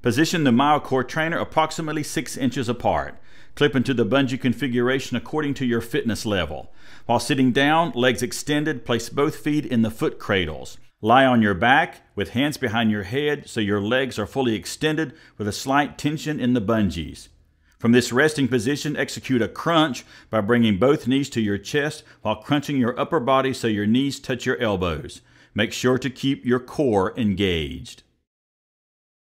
Position the MyoCore trainer approximately 6 inches apart. Clip into the bungee configuration according to your fitness level. While sitting down, legs extended, place both feet in the foot cradles. Lie on your back with hands behind your head so your legs are fully extended with a slight tension in the bungees. From this resting position, execute a crunch by bringing both knees to your chest while crunching your upper body so your knees touch your elbows. Make sure to keep your core engaged.